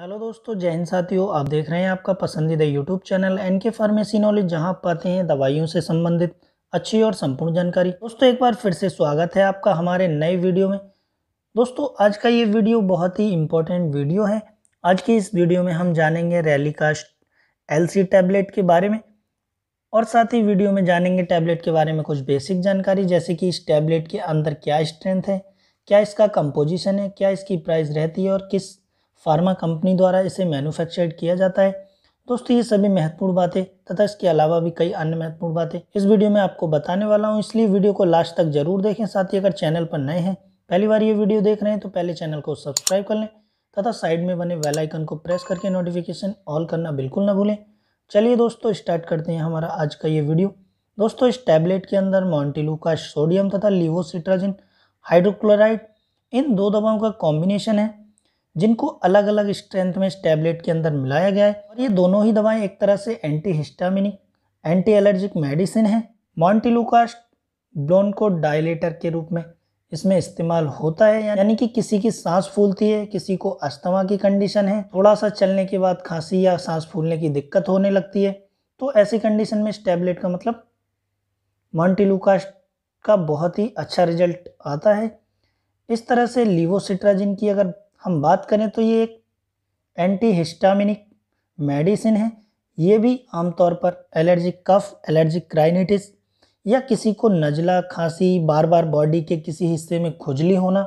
hello दोस्तों जय हिंद साथियों आप देख रहे हैं आपका पसंदीदा YouTube channel N K pharmacy knowledge जहां पाते हैं दवाइयों से संबंधित अच्छी और संपूर्ण जानकारी दोस्तों एक बार फिर से स्वागत है आपका हमारे नए वीडियो में दोस्तों आज का ये वीडियो बहुत ही इम्पोर्टेंट वीडियो है आज की इस वीडियो में हम जानेंगे कास्ट एल सी टैबलेट के बारे में और साथ ही वीडियो में जानेंगे टैबलेट के बारे में कुछ बेसिक जानकारी जैसे कि इस टैबलेट के अंदर क्या स्ट्रेंथ है क्या इसका कंपोजिशन है क्या इसकी प्राइस रहती है और किस फार्मा कंपनी द्वारा इसे मैन्युफैक्चर्ड किया जाता है दोस्तों ये सभी महत्वपूर्ण बातें तथा इसके अलावा भी कई अन्य महत्वपूर्ण बातें इस वीडियो में आपको बताने वाला हूँ इसलिए वीडियो को लास्ट तक जरूर देखें साथ ही अगर चैनल पर नए हैं पहली बार ये वीडियो देख रहे हैं तो पहले चैनल को सब्सक्राइब कर लें तथा साइड में बने वेलाइकन को प्रेस करके नोटिफिकेशन ऑल करना बिल्कुल ना भूलें चलिए दोस्तों स्टार्ट करते हैं हमारा आज का ये वीडियो दोस्तों इस टैबलेट के अंदर मॉन्टिलू सोडियम तथा लिवोसिट्राजिन हाइड्रोक्लोराइड इन दो दवाओं का कॉम्बिनेशन है जिनको अलग अलग स्ट्रेंथ में इस टैबलेट के अंदर मिलाया गया है और ये दोनों ही दवाएं एक तरह से anti histaminic anti allergic medicine है मॉन्टिलूकास्ट ब्लोनको डायलेटर के रूप में इसमें इस्तेमाल होता है यानी कि किसी की सांस फूलती है किसी को अस्थमा की कंडीशन है थोड़ा सा चलने के बाद खांसी या सांस फूलने की दिक्कत होने लगती है तो ऐसी कंडीशन में इस टैबलेट का मतलब मॉन्टिलूकास्ट का बहुत ही अच्छा रिजल्ट आता है इस तरह से लीवोसिट्राजिन की अगर हम बात करें तो ये एक एंटी हिस्टामिनिक मेडिसिन है ये भी आमतौर पर एलर्जिक कफ एलर्जिक क्राइनिटिस या किसी को नज़ला खांसी बार बार बॉडी के किसी हिस्से में खुजली होना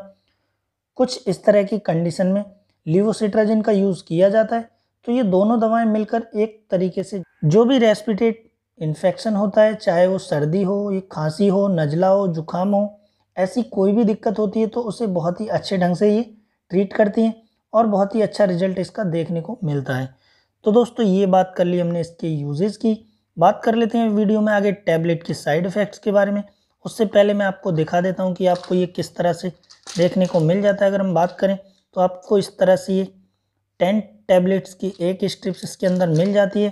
कुछ इस तरह की कंडीशन में लिवोसिट्राजिन का यूज़ किया जाता है तो ये दोनों दवाएं मिलकर एक तरीके से जो भी रेस्पिटेट इन्फेक्शन होता है चाहे वो सर्दी हो ये खांसी हो नज़ला हो जुकाम हो ऐसी कोई भी दिक्कत होती है तो उसे बहुत ही अच्छे ढंग से ये ट्रीट करती हैं और बहुत ही अच्छा रिजल्ट इसका देखने को मिलता है तो दोस्तों ये बात कर ली हमने इसके यूजेज की बात कर लेते हैं वीडियो में आगे टैबलेट के साइड इफ़ेक्ट्स के बारे में उससे पहले मैं आपको दिखा देता हूँ कि आपको ये किस तरह से देखने को मिल जाता है अगर हम बात करें तो आपको इस तरह से ये टेन टैबलेट्स की एक स्ट्रिप्स इसके अंदर मिल जाती है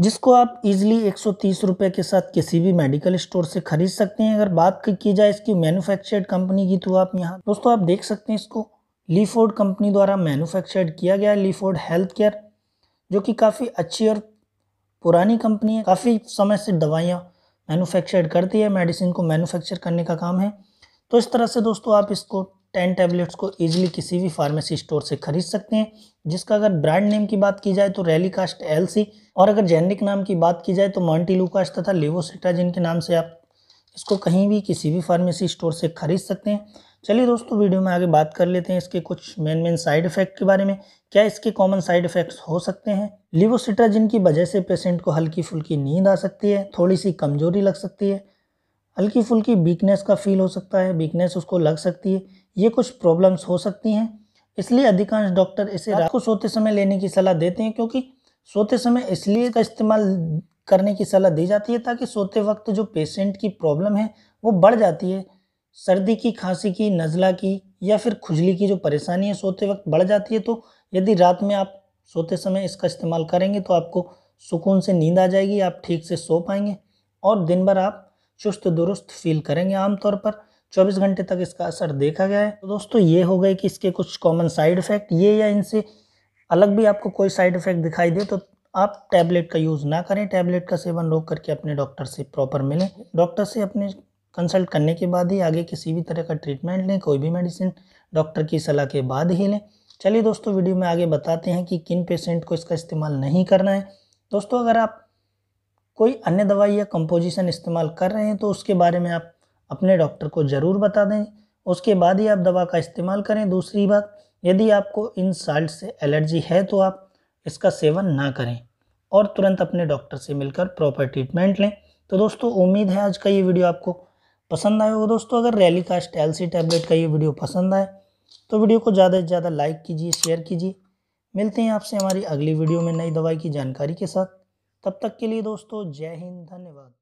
जिसको आप इजीली एक सौ के साथ किसी भी मेडिकल स्टोर से खरीद सकते हैं अगर बात की जाए इसकी मैन्युफैक्चर्ड कंपनी की तो आप यहाँ दोस्तों आप देख सकते हैं इसको लीफोर्ड कंपनी द्वारा मैन्युफैक्चर्ड किया गया लीफोर्ड हेल्थ केयर जो कि काफ़ी अच्छी और पुरानी कंपनी है काफ़ी समय से दवाइयाँ मैनुफैक्चर्ड करती है मेडिसिन को मैनुफैक्चर करने का काम है तो इस तरह से दोस्तों आप इसको टेन टैबलेट्स को ईजिली किसी भी फार्मेसी स्टोर से खरीद सकते हैं जिसका अगर ब्रांड नेम की बात की जाए तो कास्ट एल और अगर जेनरिक नाम की बात की जाए तो मॉन्टी तथा लेवोसिटा जिनके नाम से आप इसको कहीं भी किसी भी फार्मेसी स्टोर से खरीद सकते हैं चलिए दोस्तों वीडियो में आगे बात कर लेते हैं इसके कुछ मेन मेन साइड इफेक्ट के बारे में क्या इसके कॉमन साइड इफेक्ट्स हो सकते हैं लिवोसिट्राजिन की वजह से पेशेंट को हल्की फुल्की नींद आ सकती है थोड़ी सी कमजोरी लग सकती है हल्की फुल्की वीकनेस का फील हो सकता है वीकनेस उसको लग सकती है ये कुछ प्रॉब्लम्स हो सकती हैं इसलिए अधिकांश डॉक्टर इसे रात को सोते समय लेने की सलाह देते हैं क्योंकि सोते समय इसलिए इसका इस्तेमाल करने की सलाह दी जाती है ताकि सोते वक्त जो पेशेंट की प्रॉब्लम है वो बढ़ जाती है सर्दी की खांसी की नज़ला की या फिर खुजली की जो परेशानी है सोते वक्त बढ़ जाती है तो यदि रात में आप सोते समय इसका इस्तेमाल करेंगे तो आपको सुकून से नींद आ जाएगी आप ठीक से सो पाएंगे और दिन भर आप चुस्त दुरुस्त फील करेंगे आमतौर पर चौबीस घंटे तक इसका असर देखा गया है तो दोस्तों ये हो गए कि इसके कुछ कॉमन साइड इफ़ेक्ट ये या इनसे अलग भी आपको कोई साइड इफ़ेक्ट दिखाई दे तो आप टैबलेट का यूज़ ना करें टैबलेट का सेवन रोक करके अपने डॉक्टर से प्रॉपर मिलें डॉक्टर से अपने कंसल्ट करने के बाद ही आगे किसी भी तरह का ट्रीटमेंट लें कोई भी मेडिसिन डॉक्टर की सलाह के बाद ही लें चलिए दोस्तों वीडियो में आगे बताते हैं कि किन पेशेंट को इसका इस्तेमाल नहीं करना है दोस्तों अगर आप कोई अन्य दवाई या कंपोजिशन इस्तेमाल कर रहे हैं तो उसके बारे में आप अपने डॉक्टर को ज़रूर बता दें उसके बाद ही आप दवा का इस्तेमाल करें दूसरी बात यदि आपको इन साल्ट से एलर्जी है तो आप इसका सेवन ना करें और तुरंत अपने डॉक्टर से मिलकर प्रॉपर ट्रीटमेंट लें तो दोस्तों उम्मीद है आज का ये वीडियो आपको पसंद आए होगा दोस्तों अगर रैली कास्ट एलसी टैबलेट का ये वीडियो पसंद आए तो वीडियो को ज़्यादा से ज़्यादा लाइक कीजिए शेयर कीजिए मिलते हैं आपसे हमारी अगली वीडियो में नई दवाई की जानकारी के साथ तब तक के लिए दोस्तों जय हिंद धन्यवाद